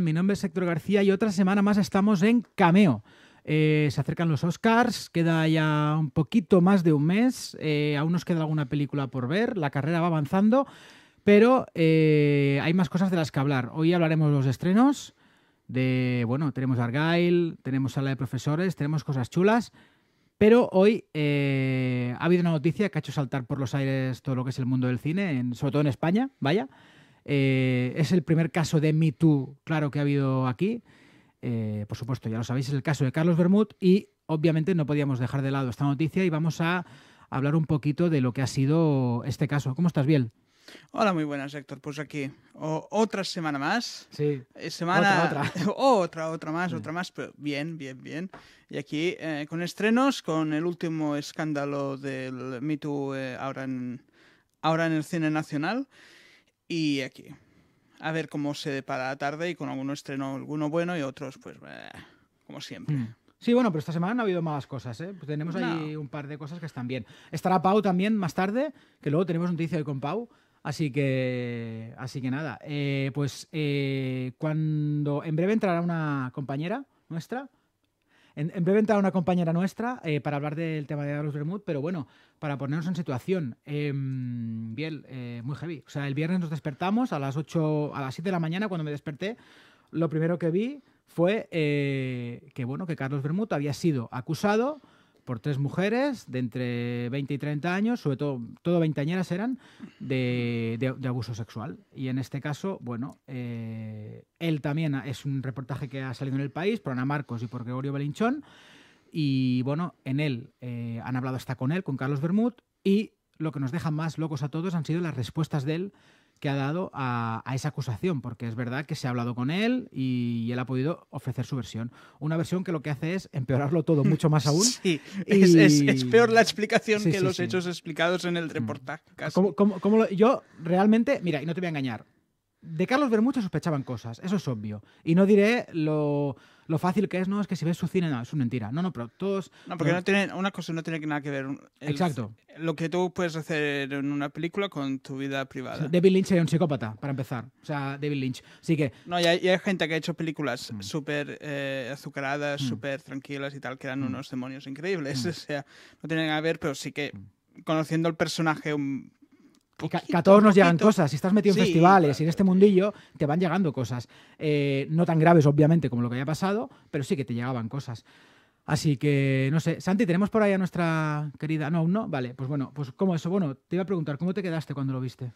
Mi nombre es Héctor García y otra semana más estamos en Cameo. Eh, se acercan los Oscars, queda ya un poquito más de un mes, eh, aún nos queda alguna película por ver, la carrera va avanzando, pero eh, hay más cosas de las que hablar. Hoy hablaremos de los estrenos, de, bueno, tenemos Argyle, tenemos sala de profesores, tenemos cosas chulas, pero hoy ha habido una noticia que ha hecho saltar por los aires todo lo que es el mundo del cine, sobre todo en España, vaya. Eh, es el primer caso de Me Too, claro, que ha habido aquí. Eh, por supuesto, ya lo sabéis, es el caso de Carlos Bermud y obviamente no podíamos dejar de lado esta noticia y vamos a hablar un poquito de lo que ha sido este caso. ¿Cómo estás, Biel? Hola, muy buenas, Héctor. Pues aquí, otra semana más. Sí. Eh, semana... Otra, otra. otra, otra más, otra más, pero bien, bien, bien. Y aquí, con estrenos, con el último escándalo del Me Too ahora, en, ahora en el cine nacional. Y aquí. A ver cómo se depara la tarde y con alguno estreno, alguno bueno y otros, pues, eh, como siempre. Mm. Sí, bueno, pero esta semana no ha habido malas cosas, ¿eh? Pues tenemos ahí un par de cosas que están bien. Estará Pau también más tarde, que luego tenemos noticia hoy con Pau. Así que, así que nada, eh, pues eh, cuando en breve entrará una compañera nuestra, en, breve entrará una compañera nuestra eh, para hablar del tema de Carlos Bermud, pero bueno, para ponernos en situación, em, bien, eh, muy heavy. O sea, el viernes nos despertamos a las 8, a las 7 de la mañana cuando me desperté, lo primero que vi fue eh, que, bueno, que Carlos Bermud había sido acusado por tres mujeres de entre 20 y 30 años, sobre todo, todo veinteañeras eran, de, abuso sexual. Y en este caso, bueno, eh, él también es un reportaje que ha salido en el país por Ana Marcos y por Gregorio Belinchón. Y bueno, en él eh, han hablado hasta con él, con Carlos Bermud, y lo que nos deja más locos a todos han sido las respuestas de él que ha dado a, esa acusación, porque es verdad que se ha hablado con él y, él ha podido ofrecer su versión. Una versión que lo que hace es empeorarlo todo mucho más aún. Sí, es, peor la explicación que los hechos explicados en el mm. reportaje. yo realmente, mira, y no te voy a engañar, de Carlos Bermúdez sospechaban cosas, eso es obvio. Y no diré lo, fácil que es, no, es que si ves su cine, no, es una mentira. No, no, pero todos. No, porque no tiene una cosa no tiene nada que ver. Exacto. Lo que tú puedes hacer en una película con tu vida privada. David Lynch era un psicópata, para empezar. O sea, David Lynch. Así que. No, y hay, gente que ha hecho películas mm. súper eh, azucaradas, mm. súper tranquilas y tal, que eran mm. unos demonios increíbles. O sea, no tienen nada que ver, pero sí que conociendo el personaje a todos nos llegan cosas. Si estás metido en festivales y en este mundillo, te van llegando cosas. Eh, no tan graves, obviamente, como lo que haya pasado, pero sí que te llegaban cosas. Así que, no sé. Santi, ¿tenemos por ahí a nuestra querida? No, aún no. Vale, pues bueno, pues como eso. Bueno, te iba a preguntar, ¿cómo te quedaste cuando lo viste?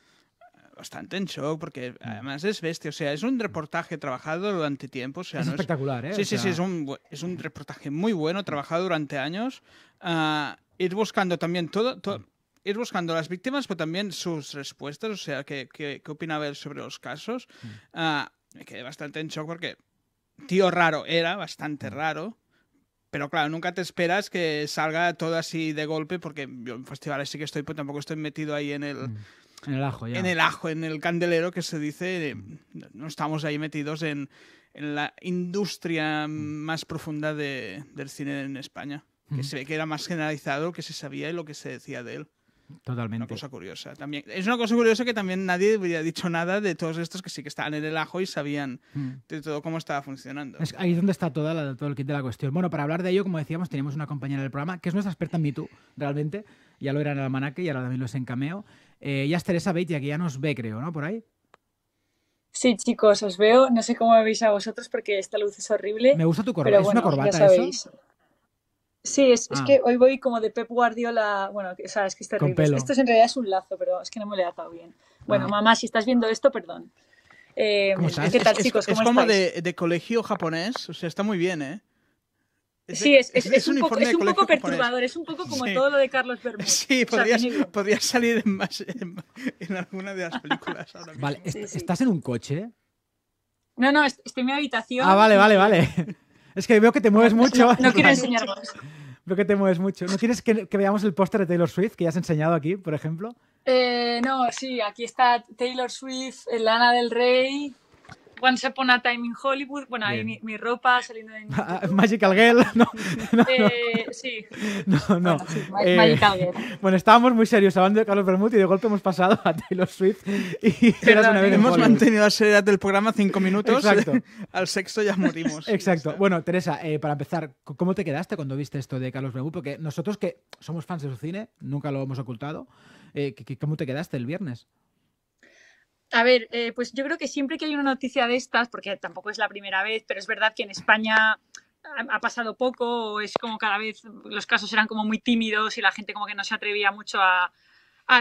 bastante en shock porque mm. además es bestia. O sea, es un reportaje trabajado durante tiempo. es espectacular, ¿eh? Sí, sí, sí. Es un, reportaje muy bueno, trabajado durante años. Ah, ir buscando también todo, ir buscando las víctimas, pero también sus respuestas, o sea, qué, qué, qué opinaba él sobre los casos. Mm. Ah, me quedé bastante en shock porque tío raro era, bastante mm. raro. Pero claro, nunca te esperas que salga todo así de golpe, porque yo en festivales sí que estoy, pero tampoco estoy metido ahí en el. Mm. En el ajo, En el ajo, en el candelero que se dice. No estamos ahí metidos en, la industria más profunda del cine en España. Que se ve que era más generalizado lo que se sabía y lo que se decía de él. Totalmente. Una cosa curiosa. También, es una cosa curiosa que también nadie hubiera dicho nada de todos estos que sí que estaban en el ajo y sabían mm. de todo cómo estaba funcionando. ahí es donde está toda todo el kit de la cuestión. Bueno, para hablar de ello, como decíamos, tenemos una compañera del programa que es nuestra experta en MeToo, realmente. Ya lo era en el almanaque y ahora también lo es en Cameo. ya eh, es Teresa Beitia, que ya nos ve, creo, ¿no? Por ahí. Sí, chicos, os veo. No sé cómo veis a vosotros porque esta luz es horrible. Me gusta tu corbata. ¿Es una corbata eso? Sí, es, que ah. hoy voy como de Pep Guardiola. Bueno, o sea, es que está Esto en realidad es un lazo, pero es que no me lo he atado bien. Bueno, ah. mamá, si estás viendo esto, perdón. Eh, ¿Qué tal, chicos? ¿Cómo es, como de, colegio japonés. O sea, está muy bien, ¿eh? sí, es, es, un, poco, un poco perturbador, es un poco como todo lo de Carlos Bermúdez. Sí, podrías, salir en, alguna de las películas. Vale, ¿estás en un coche? No, no, estoy en mi habitación. Ah, vale, vale, vale. Es que veo que te mueves mucho. No, quiero enseñarlos. Veo que te mueves mucho. ¿No quieres que, veamos el póster de Taylor Swift que ya has enseñado aquí, por ejemplo? Eh, no, sí, aquí está Taylor Swift, eh, Lana del Rey, se pone a Time in Hollywood, bueno, ahí mi, ropa saliendo de... Ah, Magical Girl, no. Eh, sí. No, no. Bueno, eh, Magical Girl. Bueno, estábamos muy serios hablando de Carlos Bermúdez y de golpe hemos pasado a Taylor Swift. Y hemos mantenido la seriedad del programa cinco minutos. Exacto. Al sexo ya morimos. Exacto. Bueno, Teresa, eh, para empezar, ¿cómo te quedaste cuando viste esto de Carlos Bermúdez? Porque nosotros que somos fans de su cine, nunca lo hemos ocultado. ¿Cómo te quedaste el viernes? A ver, eh, pues yo creo que siempre que hay una noticia de estas, porque tampoco es la primera vez, pero es verdad que en España ha pasado poco, es como cada vez los casos eran como muy tímidos y la gente como que no se atrevía mucho a,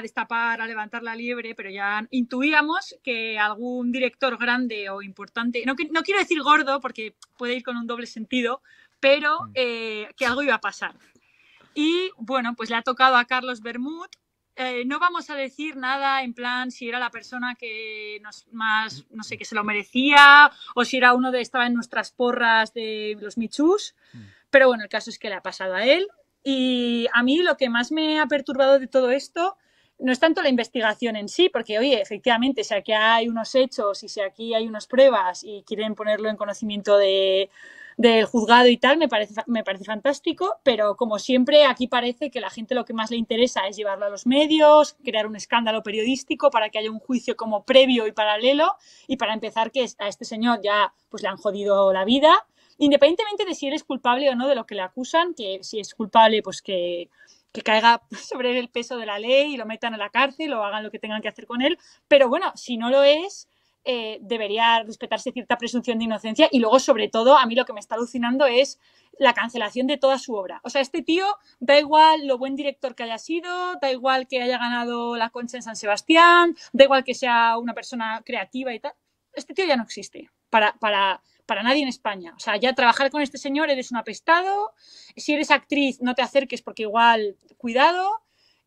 destapar, a levantar la liebre, pero ya intuíamos que algún director grande o importante, no, quiero decir gordo porque puede ir con un doble sentido, pero mm. eh, que algo iba a pasar. Y bueno, pues le ha tocado a Carlos Bermud, eh, no vamos a decir nada en plan si era la persona que nos más, no sé, que se lo merecía o si era uno de estaba en nuestras porras de los Michus. Mm. Pero bueno, el caso es que le ha pasado a él. Y a mí lo que más me ha perturbado de todo esto no es tanto la investigación en sí, porque oye, efectivamente, si aquí hay unos hechos y si aquí hay unas pruebas y quieren ponerlo en conocimiento de, del juzgado y tal, me parece, me parece fantástico, pero como siempre aquí parece que la gente lo que más le interesa es llevarlo a los medios, crear un escándalo periodístico para que haya un juicio como previo y paralelo y para empezar que a este señor ya pues le han jodido la vida, independientemente de si él es culpable o no de lo que le acusan, que si es culpable pues que que caiga sobre el peso de la ley y lo metan a la cárcel o hagan lo que tengan que hacer con él, pero bueno, si no lo es, eh, debería respetarse cierta presunción de inocencia y luego, sobre todo, a mí lo que me está alucinando es la cancelación de toda su obra. O sea, este tío, da igual lo buen director que haya sido, da igual que haya ganado la concha en San Sebastián, da igual que sea una persona creativa y tal, este tío ya no existe para, para, para nadie en España. O sea, ya trabajar con este señor eres un apestado, si eres actriz no te acerques porque igual, cuidado,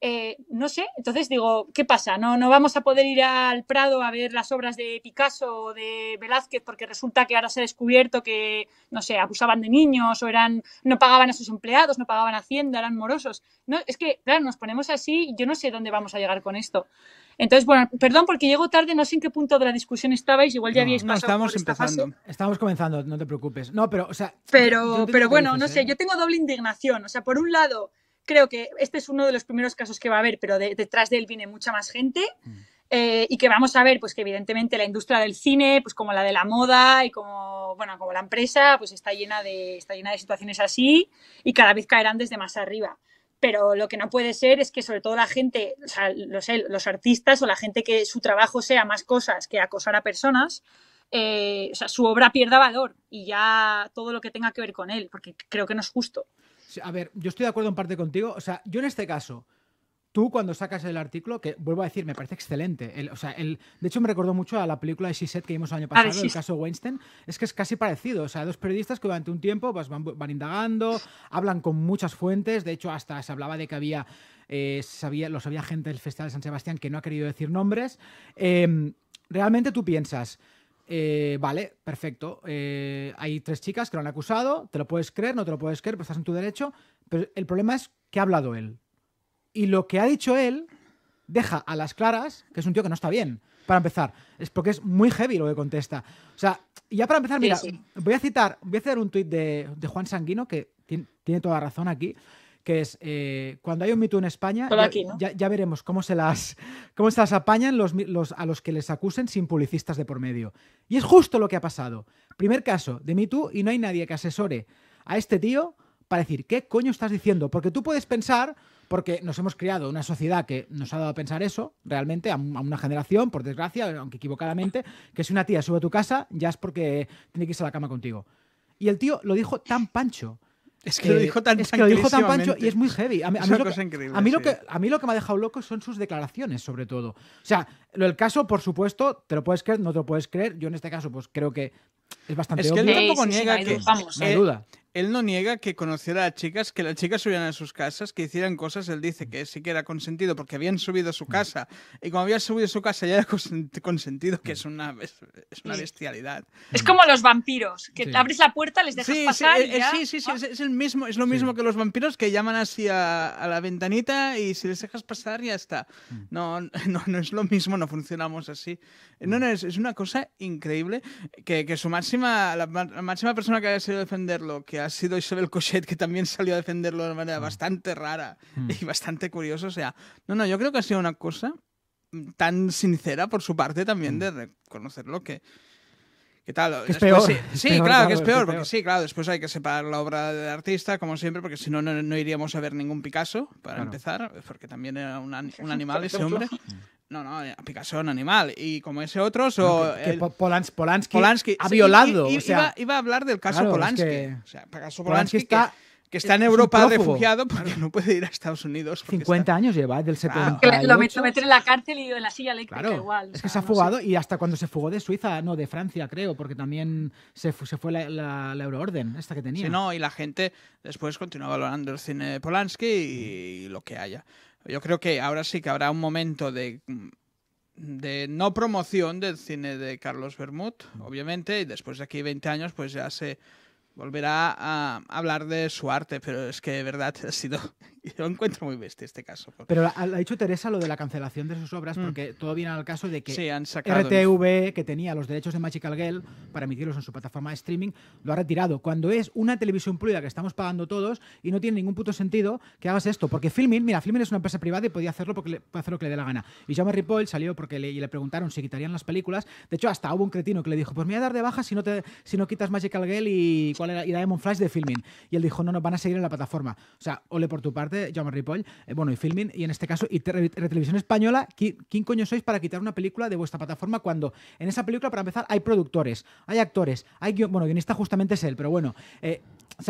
eh, no sé, entonces digo, ¿qué pasa? ¿No, no vamos a poder ir al Prado a ver las obras de Picasso o de Velázquez porque resulta que ahora se ha descubierto que, no sé, abusaban de niños o eran, no pagaban a sus empleados, no pagaban Hacienda, eran morosos. No, es que, claro, nos ponemos así y yo no sé dónde vamos a llegar con esto. Entonces, bueno, perdón porque llego tarde, no sé en qué punto de la discusión estabais, igual ya habíais pasado. No, estamos empezando, estamos comenzando, no te preocupes. No, pero, o Pero, pero bueno, no sé, ¿eh? yo tengo doble indignación. O sea, por un lado, creo que este es uno de los primeros casos que va a haber, pero detrás de él viene mucha más gente. Mm. Eh, y que vamos a ver, pues que evidentemente la industria del cine, pues como la de la moda y como, bueno, como la empresa, pues está llena de, está llena de situaciones así y cada vez caerán desde más arriba. Pero lo que no puede ser es que sobre todo la gente, o sea, los artistas o la gente que su trabajo sea más cosas que acosar a personas, eh, o sea, su obra pierda valor y ya todo lo que tenga que ver con él, porque creo que no es justo. A ver, yo estoy de acuerdo en parte contigo. O sea, yo en este caso, tú cuando sacas el artículo, que vuelvo a decir, me parece excelente. o sea, el, de hecho, me recordó mucho a la película de She que vimos el año ah, pasado, el caso Weinstein. Es que es casi parecido. O sea, dos periodistas que durante un tiempo pues, van, indagando, hablan con muchas fuentes. De hecho, hasta se hablaba de que había. Eh, sabía, lo sabía gente del Festival de San Sebastián que no ha querido decir nombres. Em, realmente tú piensas eh, vale, perfecto. Eh, hay tres chicas que lo han acusado, te lo puedes creer, no te lo puedes creer, pero estás en tu derecho. Pero el problema es que ha hablado él. Y lo que ha dicho él deja a las claras que es un tío que no está bien. Para empezar, es porque es muy heavy lo que contesta. O sea, ya para empezar, mira, voy a citar, voy a citar un tuit de, Juan Sanguino, que tiene, toda toda razón aquí que es eh, cuando hay un mito en España, ya, ya, veremos cómo se las, cómo apañan los, a los que les acusen sin publicistas de por medio. Y es justo lo que ha pasado. Primer caso de Me y no hay nadie que asesore a este tío para decir, ¿qué coño estás diciendo? Porque tú puedes pensar, porque nos hemos creado una sociedad que nos ha dado a pensar eso, realmente, a, una generación, por desgracia, aunque equivocadamente, que si una tía sube a tu casa, ya es porque tiene que irse a la cama contigo. Y el tío lo dijo tan pancho. Es que lo dijo tan Es que lo dijo tan pancho y es muy heavy. A, mí, lo que, A mí, lo que, me ha dejado loco son sus declaraciones, sobre todo. O sea, lo, el caso, por supuesto, te lo puedes creer, no te lo puedes creer. Yo en este caso, pues creo que es bastante Es que él tampoco niega que. Vamos. Eh, duda. Él no niega que conociera a chicas, que las chicas subieran a sus casas, que hicieran cosas. Él dice que sí que era consentido porque habían subido a su mm. casa. Y como habían subido a su casa ya era consentido, que es mm. una, es una bestialidad. Es como los vampiros, que abres la puerta, les dejas pasar. Eh, y eh, ya... sí, sí, sí, ah. es, el mismo, es lo mismo que los vampiros que llaman así a, la ventanita y si les dejas pasar ya está. Mm. No, no, es lo mismo, no funcionamos así. Eh, no, es, una cosa increíble que, su máxima, la, máxima persona que haya sido defenderlo, que ha sido Isabel Cochet, que también salió a defenderlo de una manera mm. bastante rara mm. y bastante curiosa. O sea, no, no, yo creo que ha sido una cosa tan sincera por su parte también mm. de reconocerlo que... ¿Qué tal? es peor. Sí, claro, que es peor, porque sí, claro, después hay que separar la obra del artista, como siempre, porque si no, no, iríamos a ver ningún Picasso, para empezar, porque también era un, un animal ese hombre. No, no, eh, Picasso un animal. Y como ese otro, Polanski, ha violado. iba, iba, a hablar del caso Polanski. Polanski, está... Que, está en Europa refugiado porque no puede ir a Estados Unidos. 50 años lleva, del 78. Claro. Lo meten en la cárcel y en la silla eléctrica igual. Es que se ha fugado y hasta cuando se fugó de Suiza, no, de Francia creo, porque también se, fue, se fue la, euroorden esta que tenía. no, y la gente después continuaba valorando el cine de Polanski y lo que haya. Yo creo que ahora sí que habrá un momento de, de no promoción del cine de Carlos Bermud, obviamente, y después de aquí 20 años, pues ya se volverá a hablar de su arte, pero es que de verdad ha sido Lo encuentro muy bestia este caso. Pero ha dicho Teresa lo de la cancelación de sus obras, mm. porque todo viene al caso de que RTV, que tenía los derechos de Magical Girl para emitirlos en su plataforma de streaming, lo ha retirado. Cuando es una televisión pública que estamos pagando todos y no tiene ningún puto sentido que hagas esto. Porque Filmin, mira, Filmin es una empresa privada y podía hacerlo porque le, puede hacer lo que le dé la gana. Y Jaume Ripoll salió porque le, y le preguntaron si quitarían las películas. De hecho, hasta hubo un cretino que le dijo: Pues me voy a dar de baja si no, te, si no quitas Magical Girl y, ¿cuál era? y Diamond Flash de Filmin. Y él dijo: No, no, van a seguir en la plataforma. O sea, ole por tu parte de Ripoll, eh, bueno, y filming, y en este caso, y Televisión Española, ¿quién, coño sois para quitar una película de vuestra plataforma cuando en esa película, para empezar, hay productores, hay actores, hay guion, bueno, guionista justamente es él, pero bueno, eh,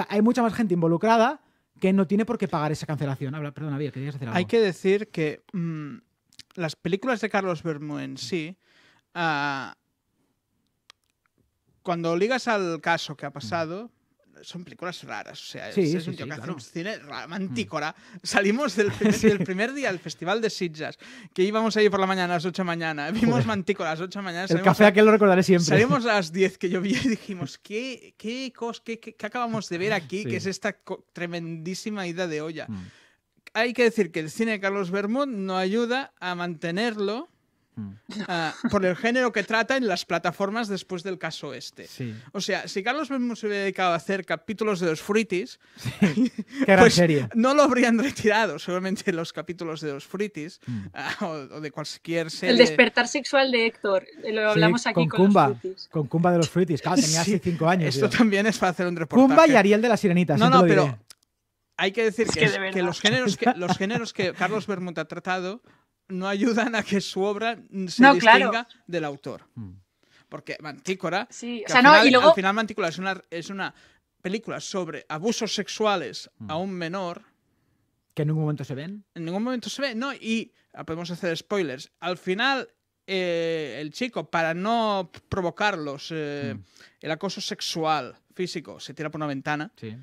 hay mucha más gente involucrada que no tiene por qué pagar esa cancelación. perdona, querías hacer algo. Hay que decir que mm, las películas de Carlos Bermo en sí, ah, cuando ligas al caso que ha pasado, son películas raras. O sea, es, un tío que hace un cine mm. mantícora. Salimos del primer, primer, día al festival de Sitges, que íbamos ir por la mañana a las 8 de la mañana, vimos mantícolas mantícora a las 8 de la mañana. El café a, lo recordaré siempre. Salimos a las 10 que llovía y dijimos, ¿qué, qué, cos, acabamos de ver aquí? Que es esta tremendísima ida de olla. Mm. Hay que decir que el cine de Carlos Bermud no ayuda a mantenerlo Mm. Ah, por el género que trata en las plataformas después del caso este. O sea, si Carlos Bermúdez se hubiera dedicado a hacer capítulos de los Fruitis, pues serie. no lo habrían retirado, solamente los capítulos de los Fruitis mm. ah, o, de cualquier serie. El despertar sexual de Héctor, eh, lo hablamos aquí con, Con de los Fruitis, claro, tenía así cinco años. Esto también es para hacer un reportaje. Kumba y Ariel de la Sirenita. No, ¿eh? no, pero hay que decir que, los géneros que Carlos Bermúdez ha tratado no ayudan a que su obra se distinga del autor. Mm. Porque Mantícora, sí, o sea, no, final, y al, final, Mantícora es una, película sobre abusos sexuales mm. a un menor. Que en ningún momento se ven. En ningún momento se ven, no. Y ah, podemos hacer spoilers. Al final, eh, el chico, para no provocarlos, eh, mm. el acoso sexual físico, se tira por una ventana. Sí.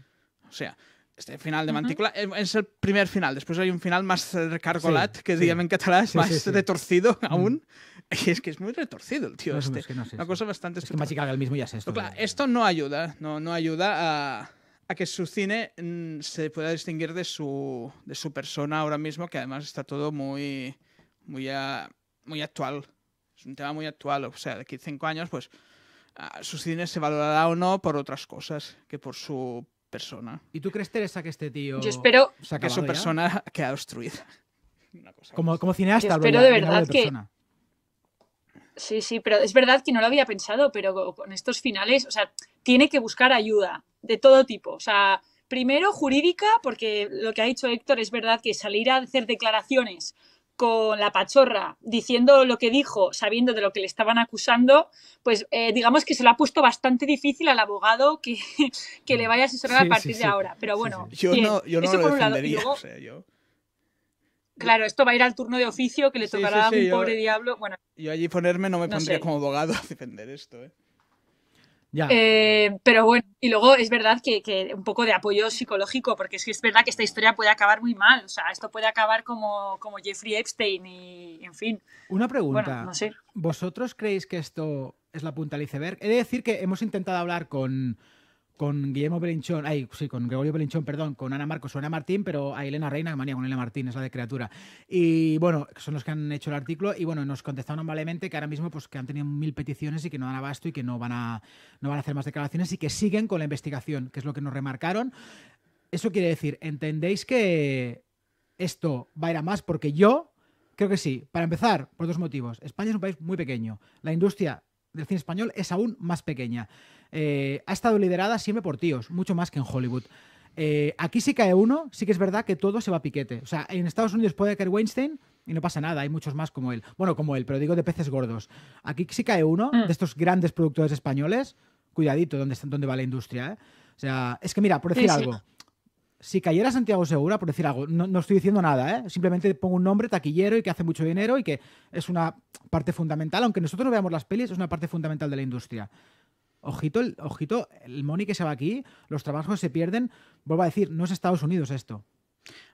O sea, este final de Mantícula es el primer final. Después hay un final más recargolat, que sí. en catalán, es más retorcido mm. aún. Y es que es muy retorcido el tío este. es que no Una cosa bastante... Es que el mismo ya esto. Pues esto no ayuda, no, no ayuda a, a, que su cine mm, se pueda distinguir de su, de su persona ahora mismo, que además está todo muy, muy, muy actual. Es un tema muy actual. O sea, de aquí a cinco años, pues... Ah, su cine se valorará o no por otras cosas que por su persona. ¿Y tú crees, Teresa, que este tío... Yo espero que su obstruido persona queda obstruida. Una como, cineasta. Yo espero de verdad que... Sí, sí, pero es verdad que no lo había pensado, pero con estos finales, o sea, tiene que buscar ayuda de todo tipo. O sea, primero jurídica, porque lo que ha dicho Héctor es verdad que salir a hacer declaraciones con la pachorra, diciendo lo que dijo, sabiendo de lo que le estaban acusando, pues eh, digamos que se lo ha puesto bastante difícil al abogado que, le vaya a asesorar a partir de ahora. Pero bueno, yo no, lo defendería Claro, esto va a ir al turno de oficio que le tocará a un pobre diablo. Bueno, yo allí ponerme no me pondría como abogado a defender esto. ¿eh? Eh, pero bueno, y luego es verdad que, un poco de apoyo psicológico, porque es que es verdad que esta historia puede acabar muy mal. O sea, esto puede acabar como, como Jeffrey Epstein y, en fin. Una pregunta. ¿Vosotros creéis que esto es la punta del iceberg? He de decir que hemos intentado hablar con con Guillermo Belinchón, ay, sí, con Gregorio Belinchón, perdón, con Ana Marcos o Ana Martín, pero a Elena Reina, manía con Elena Martín, es la de criatura. Y bueno, son los que han hecho el artículo y bueno, nos contestaron amablemente que ahora mismo pues que han tenido mil peticiones y que no dan abasto y que no van a, no van a hacer más declaraciones y que siguen con la investigación, que es lo que nos remarcaron. Eso quiere decir, ¿entendéis que esto va a ir a más? Porque yo creo que sí. Para empezar, por dos motivos. España es un país muy pequeño. La industria del cine español es aún más pequeña. Eh, ha estado liderada siempre por tíos, mucho más que en Hollywood. Eh, aquí sí cae uno, sí que es verdad que todo se va a piquete. O sea, en Estados Unidos puede caer Weinstein y no pasa nada, hay muchos más como él. Bueno, como él, pero digo de peces gordos. Aquí sí cae uno mm. de estos grandes productores españoles. Cuidadito donde, va la industria. Eh? O sea, es que mira, por decir algo si cayera Santiago Segura, por decir algo, no, estoy diciendo nada, ¿eh? simplemente pongo un nombre taquillero y que hace mucho dinero y que es una parte fundamental, aunque nosotros no veamos las pelis, es una parte fundamental de la industria. Ojito, el, ojito, el money que se va aquí, los trabajos se pierden. Vuelvo a decir, no es Estados Unidos esto.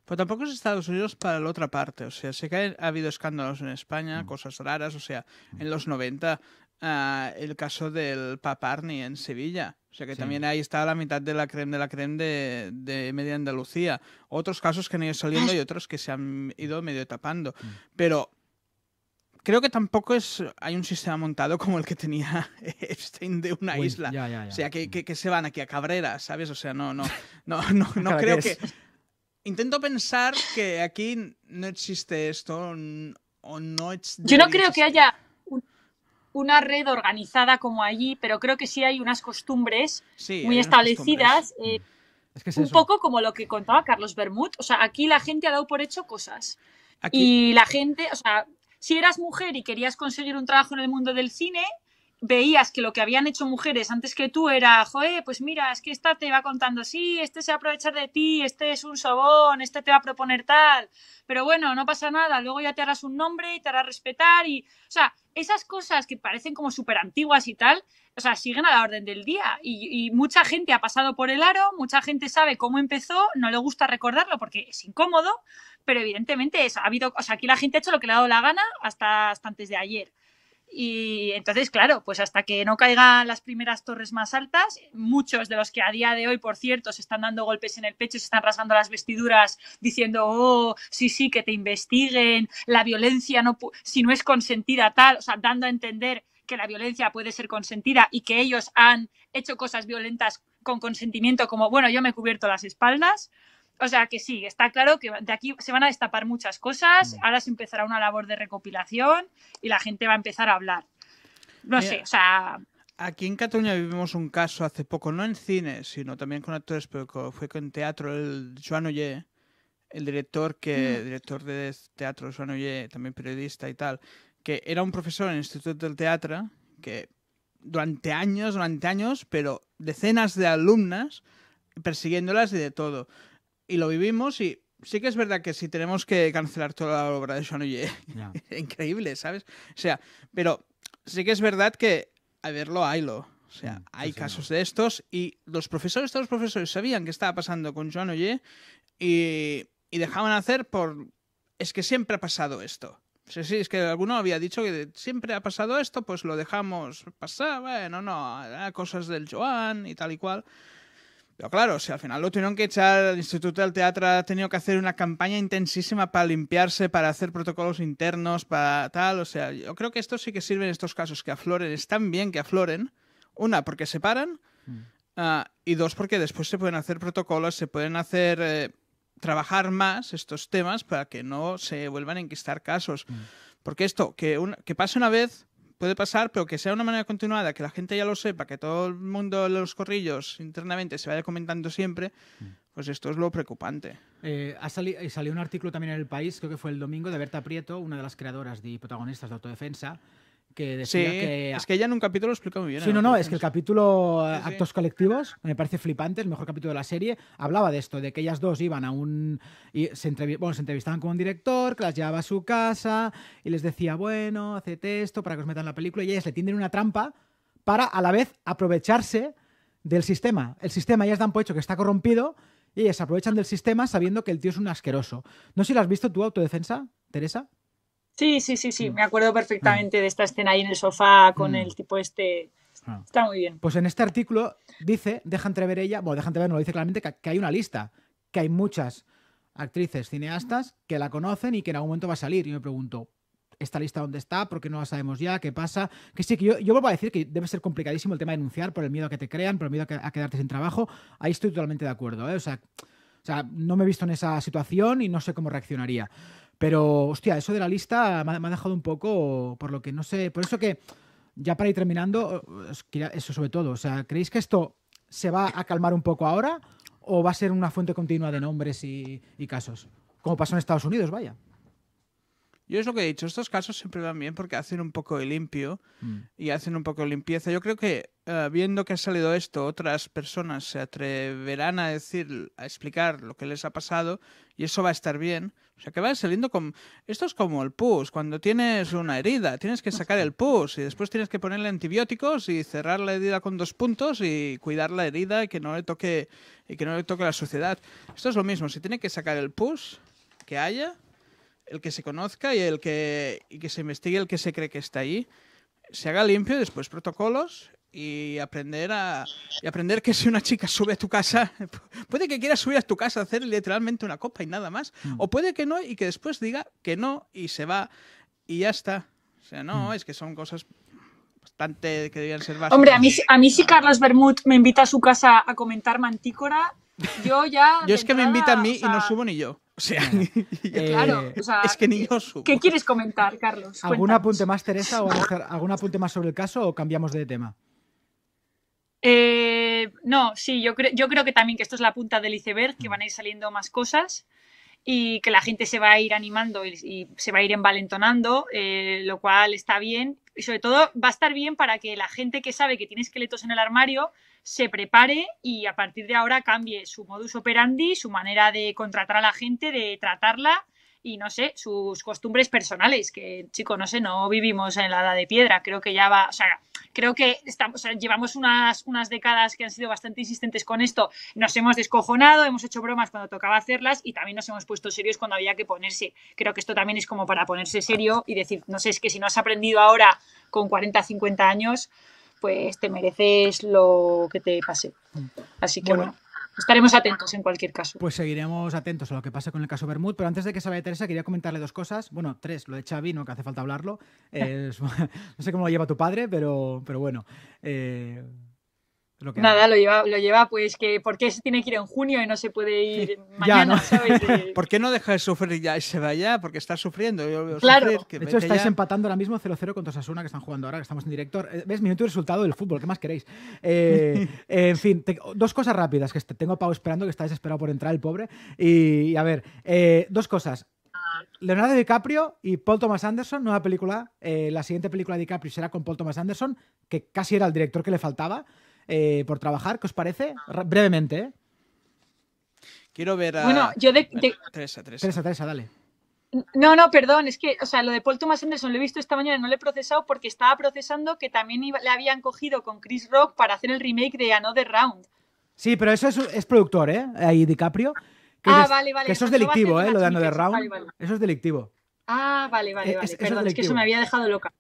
Pues tampoco es Estados Unidos para la otra parte. O sea, sé que ha habido escándalos en España, mm. cosas raras. O sea, en los 90 el caso del Paparni en Sevilla. O sea que también ahí está la mitad de la creme de la creme de, de media Andalucía. Otros casos que han ido saliendo y otros que se han ido medio tapando. Mm. Pero creo que tampoco es hay un sistema montado como el que tenía Epstein de una isla. O sea, que, que, se van aquí a Cabrera, ¿sabes? O sea, no, no, no, no, no creo que... Intento pensar que aquí no existe esto o no Yo no creo que haya una red organizada como allí, pero creo que sí hay unas costumbres muy establecidas. Eh, mm. un poco como lo que contaba Carlos Bermud. O sea, aquí la gente ha dado por hecho cosas. Y la gente, o sea, si eras mujer y querías conseguir un trabajo en el mundo del cine, veías que lo que habían hecho mujeres antes que tú era, joder, pues mira, es que esta te va contando, sí, este se va a aprovechar de ti, este es un sobón, este te va a proponer tal, pero bueno, no pasa nada, luego ya te harás un nombre y te harás respetar y, o sea, esas cosas que parecen como súper antiguas y tal, o sea, siguen a la orden del día y, mucha gente ha pasado por el aro, mucha gente sabe cómo empezó, no le gusta recordarlo porque es incómodo, pero evidentemente ha habido, o sea, aquí la gente ha hecho lo que le ha dado la gana hasta, hasta antes de ayer. Y entonces, claro, pues hasta que no caigan las primeras torres más altas, muchos de los que a día de hoy, por cierto, se están dando golpes en el pecho, se están rasgando las vestiduras diciendo, oh, sí, sí, que te investiguen, la violencia, no si no es consentida tal, o sea, dando a entender que la violencia puede ser consentida y que ellos han hecho cosas violentas con consentimiento, como, bueno, yo me he cubierto las espaldas. O sea que sí, está claro que de aquí se van a destapar muchas cosas, ahora se empezará una labor de recopilación y la gente va a empezar a hablar. No sé, o sea... Aquí en Cataluña vivimos un caso hace poco, no en cine, sino también con actores, pero fue con teatro, el Joan Ollé, el director, que, director de teatro, Joan Ollé, también periodista y tal, que era un profesor en el Instituto del Teatro, que durante años, durante años, pero decenas de alumnas persiguiéndolas y de todo y lo vivimos y sí que es verdad que si tenemos que cancelar toda la obra de Joan Oye. increíble, ¿sabes? O sea, pero sí que es verdad que a verlo haylo. O sea, mm, hay casos de estos y los profesores, todos los profesores sabían que estaba pasando con Joan Oye y, y dejaban hacer por... Es que siempre ha pasado esto. Sí, sí, es que alguno había dicho que siempre ha pasado esto, pues lo dejamos pasar, bueno, no, cosas del Joan y tal y cual. Pero claro, si al final lo tuvieron que echar, el Instituto del Teatro ha tenido que hacer una campaña intensísima para limpiarse, para hacer protocolos internos, para tal. O sea, yo creo que esto sí que sirve en estos casos, que afloren, están bien que afloren. Una, porque se paran. Mm. Ah, y dos, porque después se pueden hacer protocolos, se pueden hacer. Eh, trabajar más estos temas para que no se vuelvan a enquistar casos. Mm. Porque esto, que, que pase una vez, puede pasar, pero que sea una manera continuada, que la gente ya lo sepa, que todo el mundo los corrillos internamente se vaya comentando siempre, mm. pues esto es lo preocupante. Eh, ha eh, salió un artículo también en El País, creo que fue el domingo, de Berta Prieto, una de las creadoras y protagonistas de Autodefensa, que... Es que ella en un capítulo lo explica muy bien. Sí, no, no, es que el capítulo eh, Actos Colectivos, me parece flipante, el mejor capítulo de la serie, hablaba de esto, de que ellas dos iban a un... se, bueno, se entrevistaban con un director, que las llevaba a su casa y les decía, bueno, haced esto para que os metan la película y ellas le tienden una trampa para a la vez aprovecharse del sistema. El sistema ellas dan por hecho que está corrompido y ellas aprovechan del sistema sabiendo que el tío es un asqueroso. No sé si lo has visto tú, Autodefensa, Teresa. Sí, sí, sí, sí, mm. me acuerdo perfectamente mm. de esta escena ahí en el sofá con mm. el tipo este. Ah. Está muy bien. Pues en este artículo dice, deja entrever ella, bueno, deja ver, no lo dice claramente, que, hay una lista, que hay muchas actrices cineastas que la conocen y que en algún momento va a salir. Y me pregunto, ¿esta lista dónde está? ¿Por qué no la sabemos ya? ¿Qué pasa? Que sí, que yo, yo vuelvo a decir que debe ser complicadísimo el tema de denunciar por el miedo a que te crean, por el miedo a, quedarte sin trabajo. Ahí estoy totalmente de acuerdo, ¿eh? O sea, o sea, no me he visto en esa situación y no sé cómo reaccionaría. Pero, hostia, eso de la lista me ha, dejado un poco, por lo que no sé, por eso que, ya para ir terminando, eso sobre todo, o sea, ¿creéis que esto se va a calmar un poco ahora o va a ser una fuente continua de nombres y casos? Como pasó en Estados Unidos, vaya. Yo es lo que he dicho, estos casos siempre van bien porque hacen un poco de limpio mm. y hacen un poco de limpieza. Yo creo que eh, viendo que ha salido esto, otras personas se atreverán a decir, a explicar lo que les ha pasado y eso va a estar bien. O sea, que van saliendo con... Esto es como el pus, cuando tienes una herida, tienes que sacar el pus y después tienes que ponerle antibióticos y cerrar la herida con dos puntos y cuidar la herida y que no le toque, y que no le toque la suciedad. Esto es lo mismo, si tiene que sacar el pus que haya el que se conozca y el que, y que se investigue el que se cree que está ahí, se haga limpio, después protocolos y aprender a y aprender que si una chica sube a tu casa, puede que quiera subir a tu casa a hacer literalmente una copa y nada más, mm. o puede que no y que después diga que no y se va y ya está. O sea, no, mm. es que son cosas bastante que debían ser básicas. Hombre, a mí, a mí si ah. Carlos Bermud me invita a su casa a comentar mantícora, yo ya... yo es que me invita a mí y no subo ni yo. O sea, es que ni yo ¿Qué quieres comentar, Carlos? ¿Algún apunte más, Teresa, o algún apunte más sobre el caso o cambiamos de tema? Eh, no, sí, yo, creo, yo creo que también que esto es la punta del iceberg, que van a ir saliendo más cosas y que la gente se va a ir animando y, se va a ir envalentonando, eh, lo cual está bien. Y sobre todo va a estar bien para que la gente que sabe que tiene esqueletos en el armario se prepare y a partir de ahora cambie su modus operandi, su manera de contratar a la gente, de tratarla y no sé, sus costumbres personales, que chico, no sé, no vivimos en la edad de piedra, creo que ya va, o sea, creo que estamos, llevamos unas, unas décadas que han sido bastante insistentes con esto, nos hemos descojonado, hemos hecho bromas cuando tocaba hacerlas y también nos hemos puesto serios cuando había que ponerse. Creo que esto también es como para ponerse serio y decir, no sé, es que si no has aprendido ahora con 40, 50 años, pues te mereces lo que te pase. Así que bueno, estaremos atentos en cualquier caso. Pues seguiremos atentos a lo que pasa con el caso Bermud, pero antes de que se vaya Teresa, quería comentarle dos cosas. Bueno, tres, lo de Xavi, no que hace falta hablarlo. Eh, no sé cómo lo lleva tu padre, pero, pero bueno. Eh, Nada, lo lleva, lo lleva, pues que ¿por qué se tiene que ir en junio y no se puede ir mañana? Ya, ¿Por qué no deja de sufrir ya y se va ya? Porque está sufriendo. claro. de hecho, estáis empatando ahora mismo 0-0 contra Sasuna, que están jugando ahora, que estamos en director. Eh, ¿Ves? Minuto y resultado del fútbol, ¿qué más queréis? Eh, en fin, dos cosas rápidas, que tengo Pau esperando, que está desesperado por entrar el pobre. Y, a ver, eh, dos cosas. Leonardo DiCaprio y Paul Thomas Anderson, nueva película. la siguiente película de DiCaprio será con Paul Thomas Anderson, que casi era el director que le faltaba. Eh, por trabajar. ¿Qué os parece? brevemente, ¿eh? Quiero ver a. Bueno, yo de. a Teresa, Teresa. a Teresa, dale. No, no, perdón, es que, o sea, lo de Paul Thomas Anderson lo he visto esta mañana, y no lo he procesado porque estaba procesando que también le habían cogido con Chris Rock para hacer el remake de Another Round. Sí, pero eso es, es productor, ¿eh? Ahí DiCaprio. ah, vale, vale. eso es pues delictivo, ¿eh? Lo de Another Round. Eso es delictivo. Ah, vale, vale, eh, vale. Perdón, es, que eso me había dejado loca.